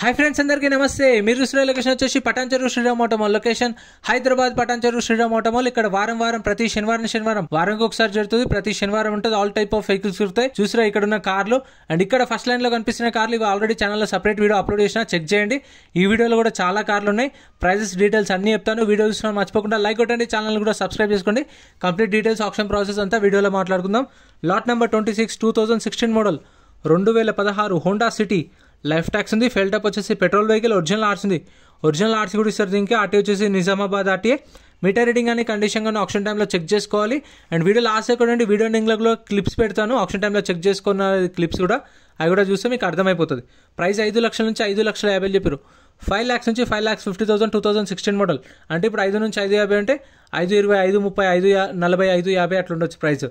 hi friends అందరికీ నమస్తే మీరు చూసిన లొకేషన్ వచ్చేసి Patancheru Sriram auto mall location Hyderabad Patancheru Sriram auto mall ఇక్కడ వారం వారం ప్రతి శనివారం శనివారం వారంకి ఒకసారి జరుగుతుంది ప్రతి శనివారం ఉంటుంది ఆల్ టైప్ ఆఫ్ వెహికల్స్ దొరుకుతాయి చూసిరా ఇక్కడ ఉన్న కార్లు అండ్ ఇక్కడ ఫస్ట్ లైన్లో కనిపిస్తున్న కార్లు ఇవి ఆల్రెడీ ఛానల్లో సపరేట్ వీడియో అప్లోడ్ చేసిన చెక్ చేయండి ఈ వీడియోలో కూడా చాలా కార్లు ఉన్నాయి ప్రైజెస్ డీటెయిల్స్ అన్నీ చెప్తాను వీడియో చూసిన మర్చిపోకుండా లైక్ కొట్టండి ఛానల్ కూడా సబ్స్క్రైబ్ చేసుకోండి కంప్లీట్ డీటెయిల్స్ ఆప్షన్ ప్రాసెస్ అంతా వీడియోలో మాట్లాడుకుందాం lot number twenty six two thousand sixteen model రెండు వేల పదహారు హోండా సిటీ లైఫ్ ట్యాక్స్ ఉంది ఫెయిల్ టాప్ వచ్చేసి పెట్రోల్ వెహికల్ ఒరిజినల్ ఆర్ట్స్ ఉంది ఒరిజినల్ ఆర్ట్స్ కూడా ఇస్తారు దీనికి ఆర్టీ వచ్చేసి నిజామాబాద్ ఆర్టీఏ మీటర్ రీడింగ్ అని కండిషన్ కానీ ఆప్షన్ టైంలో చెక్ చేసుకోవాలి అండ్ వీడియో లాస్ట్ ఎక్కడండి వీడియో ఎండింగ్లో క్లిప్స్ పెడతాను ఆప్షన్ టైంలో చెక్ చేసుకున్న క్లిప్స్ కూడా అవి కూడా చూస్తే మీకు అర్థమైపోతుంది ప్రైస్ ఐదు లక్షల నుంచి ఐదు లక్షల యాభై చెప్పారు ఫైవ్ ల్యాక్స్ నుంచి five lakhs fifty thousand two thousand sixteen model అంటే ఇప్పుడు ఐదు నుంచి ఐదు యాభై అంటే ఐదు ఇరవై ఐదు ముప్పై ఐదు నలభై ఐదు యాభై అట్లా ఉండొచ్చు price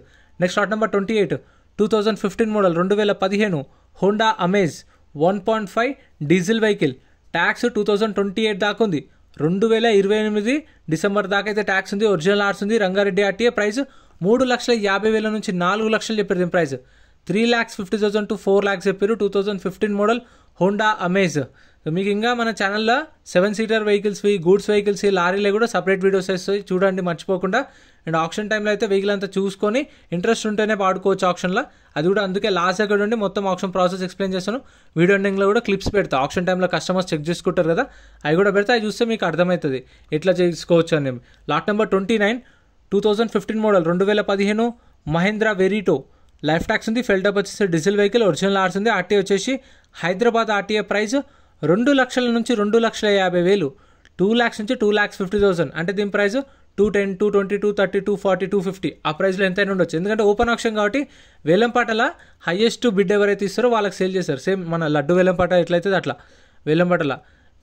next short number twenty eight two thousand fifteen model రెండు వేల పదిహేను Honda Amaze one point five diesel vehicle tax two thousand twenty eight దాకా ఉంది రెండు వేల ఇరవై ఎనిమిది డిసెంబర్ దాకా అయితే ట్యాక్స్ ఉంది ఒరిజినల్ ఆర్ట్స్ ఉంది రంగారెడ్డి ఆర్టీఏ ప్రైస్ మూడు లక్షల యాభై వేల నుంచి నాలుగు లక్షలు చెప్పారు దీని price three lakhs fifty thousand to four lakhs చెప్పారు two thousand fifteen model Honda Amaze so మీకు ఇంకా మన ఛానల్లో సెవెన్ సీటర్ వెహికల్స్వి గూడ్స్ వెహికల్స్ లారీలే కూడా సపరేట్ వీడియోస్ వేస్తాయి చూడండి మర్చిపోకుండా అండ్ ఆప్షన్ టైంలో అయితే వెహికల్ అంతా చూసుకొని ఇంట్రెస్ట్ ఉంటేనే పాడుకోవచ్చు ఆప్షన్లో అది కూడా అందుకే లాస్ట్ ఎక్కడ ఉండి మొత్తం ఆప్షన్ ప్రాసెస్ ఎక్స్ప్లెయిన్ చేస్తాను వీడియో ఎండింగ్లో కూడా క్లిప్స్ పెడతా ఆప్షన్ టైంలో కస్టమర్స్ చెక్ చేసుకుంటారు కదా అవి కూడా పెడితే అవి చూస్తే మీకు అర్థమవుతుంది ఎట్లా చేసుకోవచ్చు అని lot number twenty nine two thousand fifteen model రెండు వేల పదిహేను మహేంద్రా వెరీటో లైఫ్ ట్యాక్స్ ఉంది ఫెల్టప్ వచ్చేసి డీజిల్ వెహికల్ ఒరిజినల్ ఆర్స్ ఉంది ఆర్టీఏ వచ్చేసి హైదరాబాద్ ఆర్టీఏ ప్రైస్ రెండు లక్షల నుంచి రెండు లక్షల యాభై వేలు టూ ల్యాక్స్ నుంచి టూ ల్యాక్స్ ఫిఫ్టీ థౌసండ్ అంటే దీని price two ten two twenty two thirty two forty two fifty ఆ ప్రైస్లో ఎంత ఉండొచ్చు ఎందుకంటే ఓపెన్ ఆప్షన్ కాబట్టి వేలంపాటల హైయెస్ట్ బిడ్ ఎవరైతే ఇస్తారో వాళ్ళకి సేల్ చేస్తారు సేమ్ మన లడ్డు వేలంపాట ఎట్లయితే అట్లా వేలంపాటల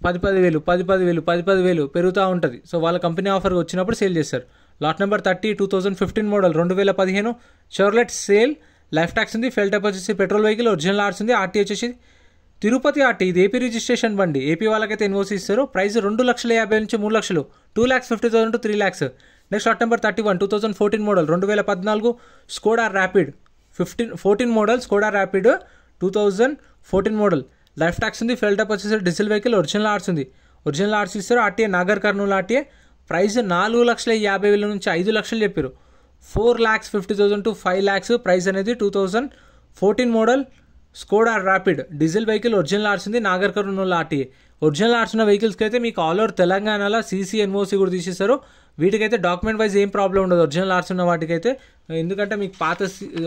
పది పది వేలు పది పది వేలు పది పది వేలు పెరుగుతూ ఉంటుంది సో వాళ్ళ కంపెనీ ఆఫర్ వచ్చినప్పుడు సేల్ చేస్తారు lot number thirty two thousand fifteen model రెండు వేల పదిహేను చోర్లెట్ సేల్ లైఫ్ ట్యాక్స్ ఉంది ఫెల్ వచ్చేసి పెట్రోల్ వెహికల్ ఒరిజినల్ ఆర్ట్స్ ఉంది ఆర్టీ వచ్చేసి తిరుపతి ఆట ఇది ఏపీ రిజిస్ట్రేషన్ బండి ఏపీ వాళ్ళకైతే ఇన్వోస్ ఇస్తారు ప్రైస్ రెండు లక్షల యాభై నుంచి మూడు లక్షలు two lakhs fifty thousand to three lakhs next short number thirty one two thousand fourteen model రెండు వేల పద్నాలుగు Skoda Rapid fifteen fourteen model Skoda Rapid two thousand fourteen model life tax ఉంది ఫెల్ టప్ వచ్చేసి డీజిల్ వెహికల్ ఒరిజినల్ ఆర్ట్స్ ఉంది original ఆర్ట్స్ ఇస్తారు RTA Nagar Kurnool RTA price నాలుగు లక్షల యాభై వేల నుంచి ఐదు లక్షలు చెప్పారు four lakhs fifty thousand to five lakhs price అనేది two thousand fourteen model Skoda Rapid diesel vehicle original ఆర్చింది నాగర్ కర్నూలు ఆర్టీ ఒరిజినల్ ఆర్చిన వెహికల్స్కి అయితే మీకు ఆల్ ఓవర్ తెలంగాణలో సీసీ ఎన్ఓసీ కూడా తీసేశారు వీటికైతే డాక్యుమెంట్ వైజ్ ఏం ప్రాబ్లం ఉండదు ఒరిజినల్ ఆర్స్ ఉన్న వాటికైతే ఎందుకంటే మీకు పాత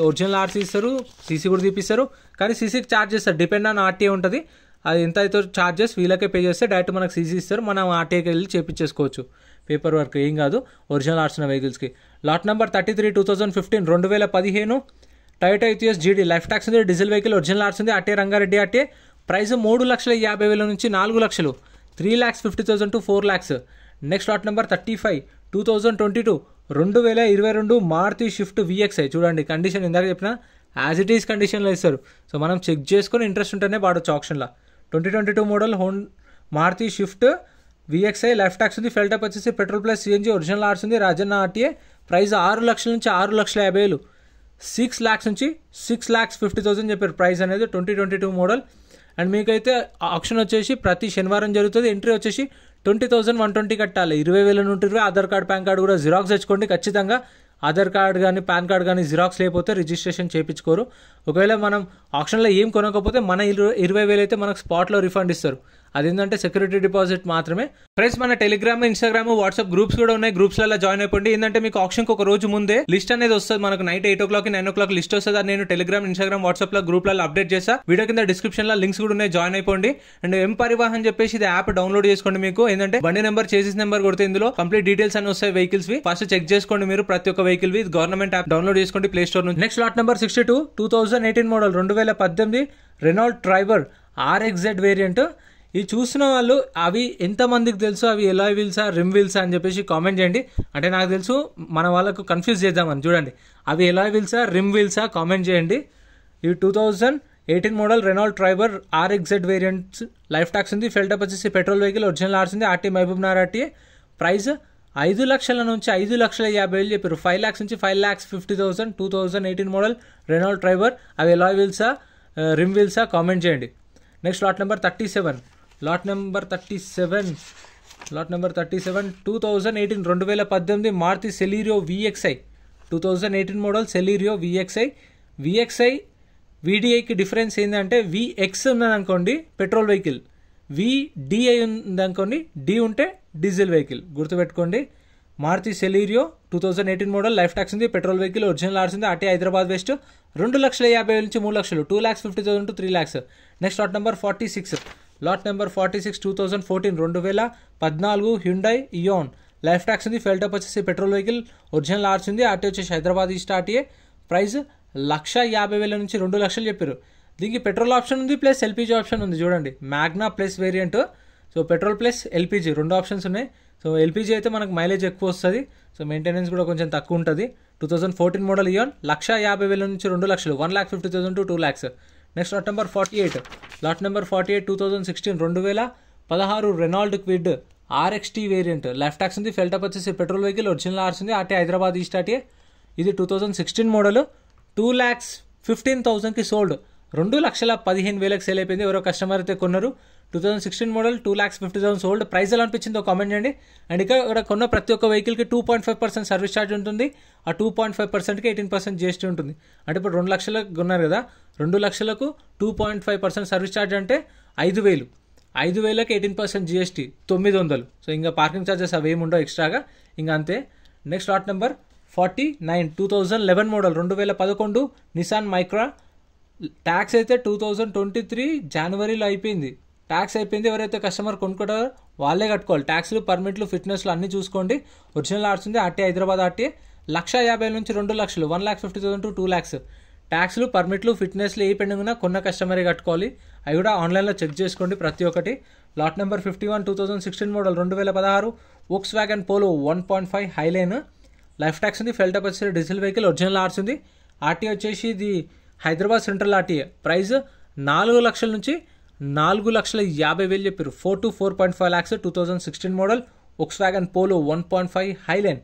ఒరిజినల్ ఆర్స్ ఇస్తారు సీసీ కూడా తీపిస్తారు కానీ సీసీకి ఛార్జ్ చేస్తారు డిపెండ్ ఆన్ ఆర్టీఏ ఉంటుంది అది ఎంత అయితే ఛార్జెస్ వీళ్ళకే పే చేస్తే డైరెక్ట్ మనకు సీసీ ఇస్తారు మనం ఆర్టీఏకి వెళ్ళి చేపించేసుకోవచ్చు పేపర్ వర్క్ ఏం కాదు ఒరిజినల్ ఆర్చిన వెహికల్స్కి lot number thirty three two thousand fifteen రెండు వేల పదిహేను Toyota Etios GD life tax ఉంది డీజిల్ వెహికల్ ఒరిజినల్ ఆర్ట్స్ ఉంది అట్టే రంగారెడ్డి అట్టే ప్రైస్ మూడు లక్షల యాభై వేల నుంచి నాలుగు లక్షలు three lakhs fifty thousand to four lakhs next lot number thirty five two thousand twenty two రెండు వేల ఇరవై రెండు మారుతి షిఫ్ట్ విఎక్స్ఐ చూడండి కండిషన్ ఇందాక చెప్పిన యాజ్ ఇట్ ఈస్ కండిషన్లో ఇస్తారు సో మనం చెక్ చేసుకొని ఇంట్రెస్ట్ ఉంటేనే వాడచ్చు ఆప్షన్లో ట్వంటీ ట్వంటీ టూ మోడల్ హోన్ Maruti Swift VXI life tax ఉంది ఫెల్టప్ వచ్చేసి పెట్రోల్ ప్లస్ సిఎన్జీ ఒరిజినల్ ఆర్స్ ఉంది రాజన్న ఆర్టీఏ ప్రైస్ ఆరు లక్షల నుంచి ఆరు లక్షల యాభై వేలు సిక్స్ ల్యాక్స్ నుంచి సిక్స్ ల్యాక్స్ ఫిఫ్టీ థౌసండ్ చెప్పారు ప్రైస్ అనేది twenty twenty two model and మీకైతే ఆప్షన్ వచ్చేసి ప్రతి శనివారం జరుగుతుంది ఎంట్రీ వచ్చేసి ట్వంటీ థౌసండ్ వన్ ట్వంటీ కట్టాలి ఇరవై వేల నుండి ఇరవై ఆధార్ కార్డ్ పాన్ కార్డు కూడా జిరాక్స్ తెచ్చుకోండి ఖచ్చితంగా ఆధార్ కార్డ్ కానీ పాన్ కార్డ్ కానీ జిరాక్స్ లేకపోతే రిజిస్ట్రేషన్ చేయించుకోరు ఒకవేళ మనం ఆప్షన్లో ఏం కొనకపోతే మన ఇరవై ఇరవై వేలు అయితే మనకు స్పాట్లో రిఫండ్ ఇస్తారు అదేంటంటే సెక్యూరిటీ డిపాజిట్ మాత్రమే ఫ్రెండ్స్ మన టెలిగ్రామ్ ఇన్స్టాగ్రామ్ వాట్సాప్ గ్రూప్స్ కూడా ఉన్నాయి గ్రూప్స్లలో జాయిన్ అయిపోండి ఏంటంటే మీకు ఆప్షన్కి ఒక రోజు ముందే లిస్ట్ అనేది వస్తుంది మనకు night eight o'clock nine o'clock list వస్తుంది అది నేను టెలిగ్రామ్ ఇన్స్టాగ్రామ్ వాట్సాప్లో గ్రూప్లలో అప్డేట్ చేసా వీడియో కింద డిస్క్రిప్షన్లో లింక్స్ కూడా ఉన్నాయి జాయిన్ అయిపోండి అండ్ ఎం పరివాహన్ చెప్పేసి ఇది యాప్ డౌన్లోడ్ చేసుకోండి మీకు ఏంటంటే బండి నెంబర్ చేసిన నెంబర్ కొడితే ఇందులో కంప్లీట్ డీటెయిల్స్ అని వస్తాయి వెహికల్స్ వి ఫస్ట్ చెక్ చేసుకోండి మీరు ప్రతి ఒక్క వెహికల్ వి గవర్నమెంట్ యాప్ డౌన్లోడ్ చేసుకోండి ప్లే స్టోర్ నుంచి next lot number sixty two two thousand eighteen model రెండు వేల పద్దెనిమిది రెనాల్డ్ డ్రైవర్ ఆర్ఎక్జెడ్ వేరియంట్ ఇవి చూసిన వాళ్ళు అవి ఎంతమందికి తెలుసు అవి ఎలా వీల్సా రిమ్ వీల్సా అని చెప్పేసి కామెంట్ చేయండి అంటే నాకు తెలుసు మన వాళ్ళకు కన్ఫ్యూజ్ చేద్దామని చూడండి అవి ఎలా వీల్సా రిమ్ వీల్సా కామెంట్ చేయండి ఇవి two thousand eighteen model Renault Triber RXZ variants life tax ఉంది ఫిల్టప్ వచ్చేసి పెట్రోల్ వెహికల్ ఒరిజినల్ ఆర్స్ ఉంది ఆర్టీ మహబూబ్ నార్ ఆర్టీ ప్రైస్ ఐదు లక్షల నుంచి ఐదు లక్షల యాభై వేలు చెప్పారు ఫైవ్ ల్యాక్స్ నుంచి five lakhs fifty thousand two thousand eighteen model Renault Triber అవి ఎలా వీల్సా రిమ్ వీల్సా కామెంట్ చేయండి next lot number thirty seven lot number thirty seven lot number thirty seven two thousand eighteen రెండు వేల పద్దెనిమిది Maruti Celerio VXI two thousand eighteen model Celerio VXI VXI విడిఐకి difference ఏంటంటే విఎక్స్ ఉందనుకోండి పెట్రోల్ వెహికల్ విడిఐ ఉందనుకోండి D ఉంటే diesel vehicle గుర్తుపెట్టుకోండి Maruti Celerio two thousand eighteen model life tax ఉంది పెట్రోల్ వెహికల్ ఒరిజినల్ ఆడుతుంది ఉంది అటే హైదరాబాద్ వెస్ట్ రెండు లక్షల యాభై నుంచి మూడు లక్షలు two lakhs fifty thousand to three lakhs next lot number forty six lot number forty six two thousand fourteen రెండు వేల పద్నాలుగు హ్యుండై ఇయోన్ లైఫ్ ట్యాక్స్ ఉంది ఫెల్టప్ వచ్చేసి పెట్రోల్ వెహికల్ ఒరిజినల్ ఆర్చ్ ఉంది ఆర్టీ వచ్చేసి హైదరాబాద్ ఈస్ట్ ఆర్టీఏ ప్రైస్ లక్ష యాభై వేల నుంచి రెండు లక్షలు చెప్పారు దీనికి పెట్రోల్ ఆప్షన్ ఉంది ప్లస్ ఎల్పీజీ ఆప్షన్ ఉంది చూడండి Magna plus variant so petrol plus LPG రెండు ఆప్షన్స్ ఉన్నాయి సో ఎల్పీజీ అయితే మనకు మైలేజ్ ఎక్కువ వస్తుంది సో మెయింటెనెన్స్ కూడా కొంచెం తక్కువ ఉంటుంది two thousand fourteen model Eon లక్ష యాభై వేల నుంచి రెండు లక్షలు one lakh fifty thousand to two lakhs next lot number forty eight lot number forty eight two thousand sixteen రెండు వేల పదహారు Renault Kwid RXT variant life tax ఉంది ఫెల్టప్ వచ్చేసి పెట్రోల్ వెహికల్ ఒరిజినల్ ఆర్స్ ఉంది అటే హైదరాబాద్ ఈస్ట్ అటే ఇది two thousand sixteen model two lakhs fifteen థౌసండ్కి సోల్డ్ రెండు లక్షల పదిహేను వేలకు సేల్ అయిపోయింది ఎవరో కస్టమర్ అయితే కొన్నారు two thousand sixteen model two lakhs fifty thousand sold price ఎలా అనిపించిందో కామెంట్ చేయండి అండ్ ఇక్కడ కొన్న ప్రతి ఒక్క వెహికల్కి two point five percent service charge ఉంటుంది ఆ టూ పాయింట్ ఫైవ్ పర్సెంట్కి ఎయిటీన్ పర్సెంట్ జీఎస్టీ ఉంటుంది అంటే ఇప్పుడు రెండు లక్షలకు కొన్నారు కదా రెండు లక్షలకు two point five percent service charge అంటే ఐదు వేలు ఐదు వేలకు ఎయిటీన్ పర్సెంట్ జిఎస్టీ తొమ్మిది వందలు సో ఇంకా పార్కింగ్ ఛార్జెస్ అవి ఏముండవు ఎక్స్ట్రాగా ఇంకా అంతే next lot number forty nine two thousand eleven model రెండు వేల పదకొండు నిసాన్ మైక్రా ట్యాక్స్ అయితే టూ థౌజండ్ ట్వంటీ త్రీ జనవరిలో అయిపోయింది ట్యాక్స్ అయిపోయింది ఎవరైతే కస్టమర్ కొనుక్కుంటారో వాళ్ళే కట్టుకోవాలి ట్యాక్స్లు పర్మిట్లు ఫిట్నెస్లు అన్నీ చూసుకోండి ఒరిజినల్ ఆర్ట్స్ ఉంది ఆర్టీ హైదరాబాద్ ఆర్టీ లక్ష యాభై నుంచి రెండు లక్షలు one lakh fifty thousand to two lakhs ట్యాక్స్లు పర్మిట్లు ఫిట్నెస్లు ఏ పెండింగ్ ఉన్నా కొన్న కస్టమరే కట్టుకోవాలి అవి కూడా ఆన్లైన్లో చెక్ చేసుకోండి ప్రతి ఒక్కటి lot number fifty one two thousand sixteen model రెండు వేల పదహారు Volkswagen Polo one point five Highline life tax ఉంది ఫెల్ట్ అప్ వచ్చేసి డీజిల్ వెహికల్ ఒరిజినల్ ఆర్ట్స్ ఉంది ఆర్టీ వచ్చేసి ఇది హైదరాబాద్ సెంట్రల్ ఆర్టీఏ ప్రైస్ నాలుగు లక్షల నుంచి నాలుగు లక్షల యాభై వేలు చెప్పారు four to four point five lakhs two thousand sixteen model Volkswagen Polo one point five Highline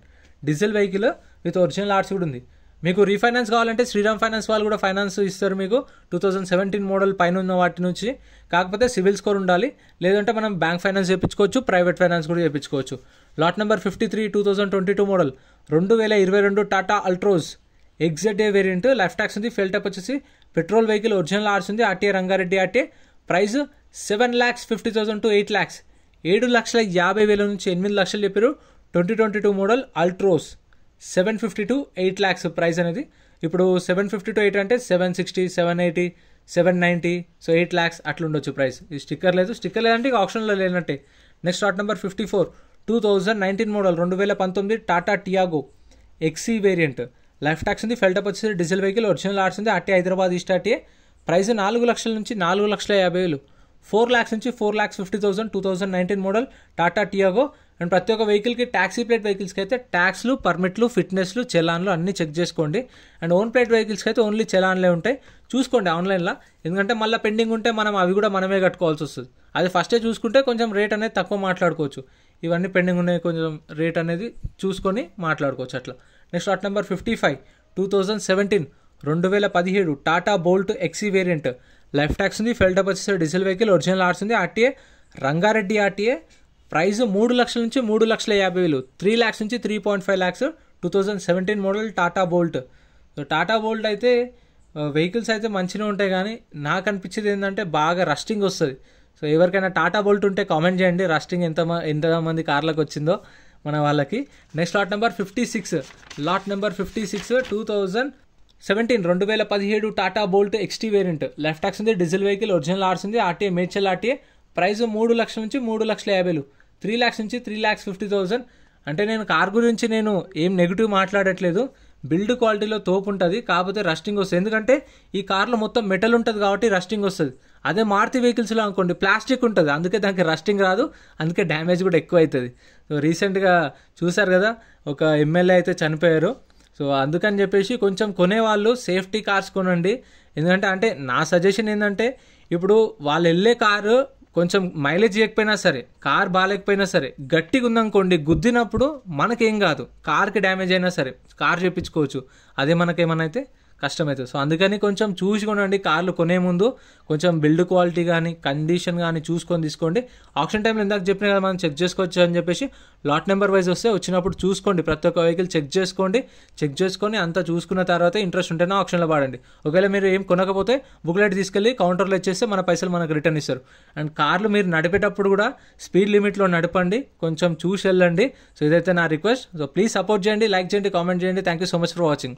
diesel vehicle with original arts కూడా ఉంది మీకు రీఫైనాన్స్ కావాలంటే శ్రీరామ్ ఫైనాన్స్ వాళ్ళు కూడా ఫైనాన్స్ ఇస్తారు మీకు టూ థౌజండ్ సెవెంటీన్ మోడల్ పైన ఉన్న వాటి నుంచి కాకపోతే సివిల్ స్కోర్ ఉండాలి లేదంటే మనం బ్యాంక్ ఫైనాన్స్ చేయించుకోవచ్చు ప్రైవేట్ ఫైనాన్స్ కూడా చేయించుకోవచ్చు lot number fifty three two thousand twenty two model రెండు వేల ఇరవై రెండు Tata Altroz XZ A variant life tax ఉంది ఫెల్ వచ్చేసి పెట్రోల్ వెహికల్ ఒరిజినల్ ఆర్స్ ఉంది RTA Rangareddy RT price seven lakhs fifty thousand to eight lakhs ఏడు లక్షల యాభై వేల నుంచి ఎనిమిది లక్షలు చెప్పారు twenty twenty two model Altroz seven fifty to eight lakhs price అనేది ఇప్పుడు సెవెన్ ఫిఫ్టీ టు ఎయిట్ అంటే seven sixty seven eighty seven ninety so eight lakhs అట్లా ఉండొచ్చు ప్రైస్ ఈ స్టిక్కర్ లేదు స్టిక్కర్ లేదంటే ఇక ఆప్షన్లో లేనట్టే next start number fifty four two thousand nineteen model రెండు వేల పంతొమ్మిది Tata Tiago XE variant life tax ఉంది ఫెల్టప్ వచ్చేసి డీజిల్ వెహికల్ ఒరిజినల్ ఆర్ట్స్ ఉంది అట్టే హైదరాబాద్ ఈస్ట్ అట్టే ప్రైస్ నాలుగు లక్షల నుంచి నాలుగు లక్షల యాభై వేలు ఫోర్ ల్యాక్స్ నుంచి four lakhs fifty thousand two thousand nineteen model Tata Tiago and ప్రతి ఒక్క వెహికల్కి ట్యాక్సీ ప్లేట్ వెహికల్స్కి అయితే ట్యాక్స్లు పర్మిట్లు ఫిట్నెస్లు చలాన్లు అన్నీ చెక్ చేసుకోండి అండ్ ఓన్ ప్లేట్ వెహికల్స్కి అయితే ఓన్లీ చలాన్లే ఉంటాయి చూసుకోండి ఆన్లైన్లో ఎందుకంటే మళ్ళీ పెండింగ్ ఉంటే మనం అవి కూడా మనమే కట్టుకోవాల్సి వస్తుంది అది ఫస్టే చూసుకుంటే కొంచెం రేట్ అనేది తక్కువ మాట్లాడుకోవచ్చు ఇవన్నీ పెండింగ్ ఉన్నాయి కొంచెం రేట్ అనేది చూసుకొని మాట్లాడుకోవచ్చు అట్లా next lot number fifty five two thousand seventeen రెండు వేల పదిహేడు Tata Bolt XE variant life tax ఉంది ఫెల్టప్ వచ్చేసరి డీజిల్ వెహికల్ ఒరిజినల్ ఆర్ట్స్ ఉంది ఆర్టీఏ రంగారెడ్డి ఆర్టీఏ ప్రైస్ మూడు లక్షల నుంచి మూడు లక్షల యాభై వేలు త్రీ ల్యాక్స్ నుంచి three point five lakhs two thousand seventeen model Tata Bolt so Tata Bolt అయితే వెహికల్స్ అయితే మంచిగా ఉంటాయి కానీ నాకు అనిపించేది ఏంటంటే బాగా రస్టింగ్ వస్తుంది సో ఎవరికైనా టాటా బోల్ట్ ఉంటే కామెంట్ చేయండి రస్టింగ్ ఎంత ఎంతమంది కార్లకు వచ్చిందో మన వాళ్ళకి next lot number fifty six lot number fifty six two thousand seventeen రెండు వేల పదిహేడు Tata Bolt XT variant life tax ఉంది డీజిల్ వెహికల్ ఒరిజినల్ ఆర్స్ ఉంది ఆర్టీఏ మేడ్చల్ ఆర్టీఏ ప్రైస్ మూడు లక్షల నుంచి మూడు లక్షల యాభైలు త్రీ ల్యాక్స్ నుంచి త్రీ ల్యాక్స్ ఫిఫ్టీ థౌజండ్ అంటే నేను కార్ గురించి నేను ఏం నెగిటివ్ మాట్లాడట్లేదు బిల్డ్ క్వాలిటీలో తోపు ఉంటుంది కాకపోతే రస్టింగ్ వస్తుంది ఎందుకంటే ఈ కార్లో మొత్తం మెటల్ ఉంటుంది కాబట్టి రస్టింగ్ వస్తుంది అదే మారుతి వెహికల్స్లో అనుకోండి ప్లాస్టిక్ ఉంటుంది అందుకే దానికి రస్టింగ్ రాదు అందుకే డ్యామేజ్ కూడా ఎక్కువ అవుతుంది సో రీసెంట్గా చూశారు కదా ఒక ఎమ్మెల్యే అయితే చనిపోయారు సో అందుకని చెప్పేసి కొంచెం కొనేవాళ్ళు సేఫ్టీ కార్స్ కొనండి ఎందుకంటే అంటే నా సజెషన్ ఏంటంటే ఇప్పుడు వాళ్ళు వెళ్ళే కారు కొంచెం మైలేజ్ ఇవ్వకపోయినా సరే కార్ బాగాలేకపోయినా సరే గట్టిగా ఉందనుకోండి గుద్దినప్పుడు మనకేం కాదు కార్కి డ్యామేజ్ అయినా సరే కార్ చేయించుకోవచ్చు అదే మనకేమైనా అయితే కష్టమవుతుంది సో అందుకని కొంచెం కొనండి కార్లు కొనే ముందు కొంచెం బిల్డ్ క్వాలిటీ కానీ కండిషన్ కానీ చూసుకొని తీసుకోండి ఆప్షన్ టైంలో ఇందాక చెప్పిన కదా మనం చెక్ చేసుకోవచ్చు అని చెప్పేసి లాట్ నెంబర్ వైజ్ వస్తే వచ్చినప్పుడు చూసుకోండి ప్రతి ఒక్క వెహికల్ చెక్ చేసుకోండి చెక్ చేసుకొని అంతా చూసుకున్న తర్వాత ఇంట్రెస్ట్ ఉంటేనే ఆప్షన్లో వాడండి ఒకవేళ మీరు ఏం కొనకపోతే బుక్లెట్ తీసుకెళ్ళి కౌంటర్లో ఇచ్చేస్తే మన పైసలు మనకు రిటర్న్ ఇస్తారు అండ్ కార్లు మీరు నడిపేటప్పుడు కూడా స్పీడ్ లిమిట్లో నడపండి కొంచెం చూసి వెళ్ళండి సో ఇదైతే నా రిక్వెస్ట్ సో ప్లీజ్ సపోర్ట్ చేయండి లైక్ చేయండి కామెంట్ చేయండి thank you so much for watching